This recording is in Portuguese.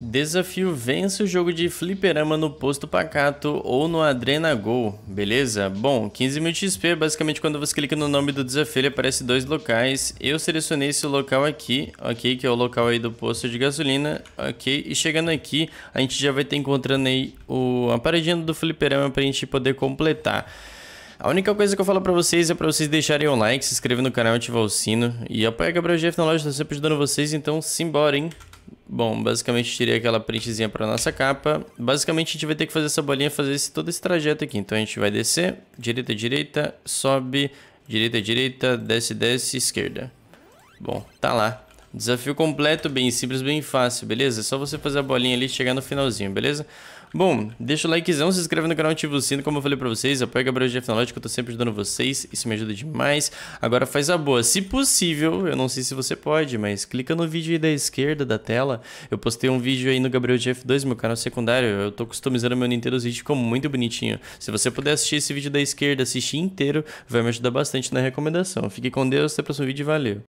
Desafio vence o jogo de fliperama no posto pacato ou no Adrenagol, beleza? Bom, 15 mil XP, basicamente quando você clica no nome do desafio ele aparece dois locais. Eu selecionei esse local aqui, ok? Que é o local aí do posto de gasolina, ok? E chegando aqui, a gente já vai ter encontrando aí o, a paradinha do fliperama pra gente poder completar. A única coisa que eu falo pra vocês é pra vocês deixarem um like, se inscrever no canal, ativar o sino. E apoia Gabriel Jeff na loja, tá sempre ajudando vocês, então simbora, hein? Bom, basicamente tirei aquela printzinha para nossa capa. Basicamente a gente vai ter que fazer essa bolinha, fazer esse, todo esse trajeto aqui. Então a gente vai descer, direita, direita, sobe, direita, direita, desce, desce, esquerda. Bom, tá lá. Desafio completo, bem simples, bem fácil, beleza? É só você fazer a bolinha ali e chegar no finalzinho, beleza? Bom, deixa o likezão, se inscreve no canal, ativa o sino, como eu falei pra vocês, apoia Gabriel GF na lógica, eu tô sempre ajudando vocês, isso me ajuda demais. Agora faz a boa, se possível, eu não sei se você pode, mas clica no vídeo aí da esquerda da tela, eu postei um vídeo aí no Gabriel GF2, meu canal secundário, eu tô customizando meu Nintendo Switch, ficou muito bonitinho. Se você puder assistir esse vídeo da esquerda, assistir inteiro, vai me ajudar bastante na recomendação. Fique com Deus, até o próximo vídeo e valeu!